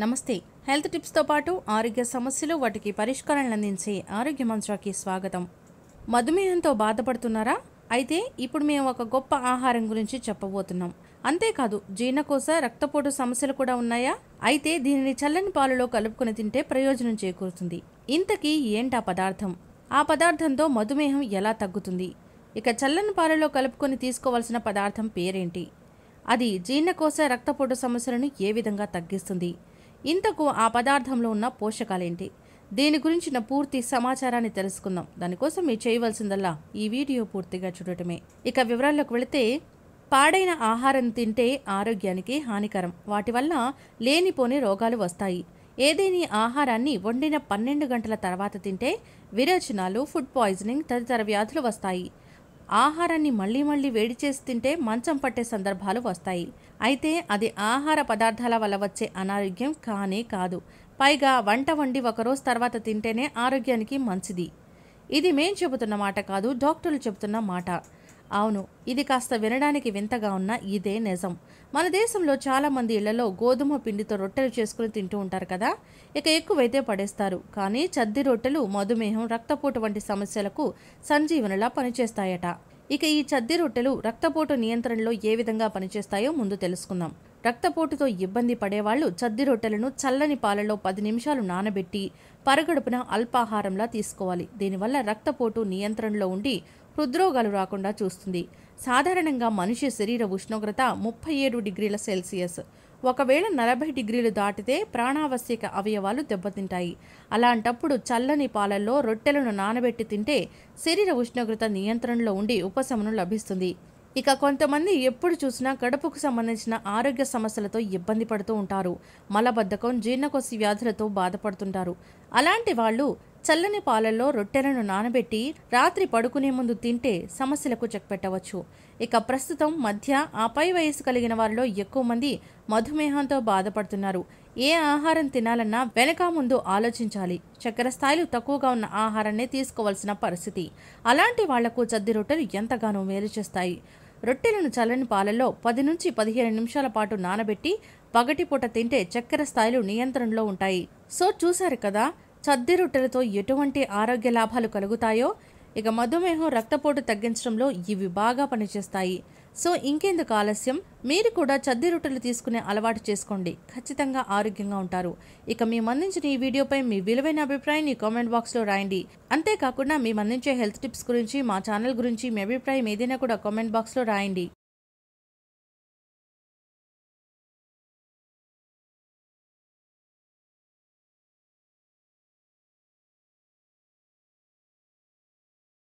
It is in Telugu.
నమస్తే హెల్త్ టిప్స్తో పాటు ఆరోగ్య సమస్యలు వాటికి పరిష్కారాలు అందించే ఆరోగ్య మంచాకి స్వాగతం మధుమేహంతో బాధపడుతున్నారా అయితే ఇప్పుడు మేము ఒక గొప్ప ఆహారం గురించి చెప్పబోతున్నాం అంతేకాదు జీర్ణకోశ రక్తపోటు సమస్యలు కూడా ఉన్నాయా అయితే దీనిని చల్లని పాలలో కలుపుకుని తింటే ప్రయోజనం చేకూరుతుంది ఇంతకీ ఏంటా పదార్థం ఆ పదార్థంతో మధుమేహం ఎలా తగ్గుతుంది ఇక చల్లని పాలలో కలుపుకొని తీసుకోవాల్సిన పదార్థం పేరేంటి అది జీర్ణకోశ రక్తపోటు సమస్యలను ఏ విధంగా తగ్గిస్తుంది ఇంతకు ఆ పదార్థంలో ఉన్న పోషకాలేంటి దీని గురించిన పూర్తి సమాచారాన్ని తెలుసుకుందాం దానికోసం మీరు చేయవలసిందల్లా ఈ వీడియో పూర్తిగా చూడటమే ఇక వివరాల్లోకి వెళితే పాడైన ఆహారం తింటే ఆరోగ్యానికి హానికరం వాటి వల్ల లేనిపోని రోగాలు వస్తాయి ఏదేని ఆహారాన్ని వండిన పన్నెండు గంటల తర్వాత తింటే విరేచనాలు ఫుడ్ పాయిజనింగ్ తదితర వ్యాధులు వస్తాయి ఆహారాన్ని మళ్ళీ మళ్ళీ వేడి చేసి తింటే మంచం పట్టే సందర్భాలు వస్తాయి అయితే అది ఆహార పదార్థాల వల్ల వచ్చే అనారోగ్యం కానే కాదు పైగా వంట వండి ఒకరోజు తర్వాత తింటేనే ఆరోగ్యానికి మంచిది ఇది మేం చెబుతున్న మాట కాదు డాక్టర్లు చెబుతున్న మాట అవును ఇది కాస్త వినడానికి వింతగా ఉన్న ఇదే నిజం మన దేశంలో చాలామంది ఇళ్లలో గోధుమ పిండితో రొట్టెలు చేసుకుని తింటూ ఉంటారు కదా ఇక ఎక్కువైతే పడేస్తారు కానీ చద్ది రొట్టెలు మధుమేహం రక్తపోటు వంటి సమస్యలకు సంజీవనలా పనిచేస్తాయట ఇక ఈ చద్ది రొట్టెలు రక్తపోటు నియంత్రణలో ఏ విధంగా పనిచేస్తాయో ముందు తెలుసుకుందాం రక్తపోటుతో ఇబ్బంది పడేవాళ్లు చద్ది రొట్టెలను చల్లని పాలలో పది నిమిషాలు నానబెట్టి పరగడుపున అల్పాహారంలా తీసుకోవాలి దీనివల్ల రక్తపోటు నియంత్రణలో ఉండి హృద్రోగాలు రాకుండా చూస్తుంది సాధారణంగా మనిషి శరీర ఉష్ణోగ్రత ముప్పై ఏడు డిగ్రీల సెల్సియస్ ఒకవేళ నలభై డిగ్రీలు దాటితే ప్రాణావశ్యక అవయవాలు దెబ్బతింటాయి అలాంటప్పుడు చల్లని పాలల్లో రొట్టెలను నానబెట్టి తింటే శరీర ఉష్ణోగ్రత నియంత్రణలో ఉండి ఉపశమనం లభిస్తుంది ఇక కొంతమంది ఎప్పుడు చూసినా కడుపుకు సంబంధించిన ఆరోగ్య సమస్యలతో ఇబ్బంది పడుతూ ఉంటారు మలబద్ధకం జీర్ణకోశి వ్యాధులతో బాధపడుతుంటారు అలాంటి వాళ్ళు చల్లని పాలల్లో రొట్టెలను నానబెట్టి రాత్రి పడుకునే ముందు తింటే సమస్యలకు చెక్ పెట్టవచ్చు ఇక ప్రస్తుతం మధ్య ఆ పై వయసు కలిగిన వారిలో ఎక్కువ మంది మధుమేహంతో బాధపడుతున్నారు ఏ ఆహారం తినాలన్నా వెనక ముందు ఆలోచించాలి చక్కెర స్థాయిలు తక్కువగా ఉన్న ఆహారాన్ని తీసుకోవాల్సిన పరిస్థితి అలాంటి వాళ్లకు చద్ది రొట్టెలు ఎంతగానో మేలు చేస్తాయి రొట్టెలను చల్లని పాలలో పది నుంచి పదిహేను నిమిషాల పాటు నానబెట్టి పగటిపూట తింటే చక్కెర స్థాయిలు నియంత్రణలో ఉంటాయి సో చూశారు కదా చద్ది రొట్టెలతో ఎటువంటి ఆరోగ్య లాభాలు కలుగుతాయో ఇక మధుమేహం రక్తపోటు తగ్గించడంలో ఇవి బాగా పనిచేస్తాయి సో ఇంకెందుకు ఆలస్యం మీరు కూడా చద్ది రొట్టెలు తీసుకునే అలవాటు చేసుకోండి ఖచ్చితంగా ఆరోగ్యంగా ఉంటారు ఇక మీ మందించిన ఈ వీడియోపై మీ విలువైన అభిప్రాయాన్ని కామెంట్ బాక్స్లో రాయండి అంతేకాకుండా మీ మందించే హెల్త్ టిప్స్ గురించి మా ఛానల్ గురించి మీ అభిప్రాయం ఏదైనా కూడా కామెంట్ బాక్స్లో రాయండి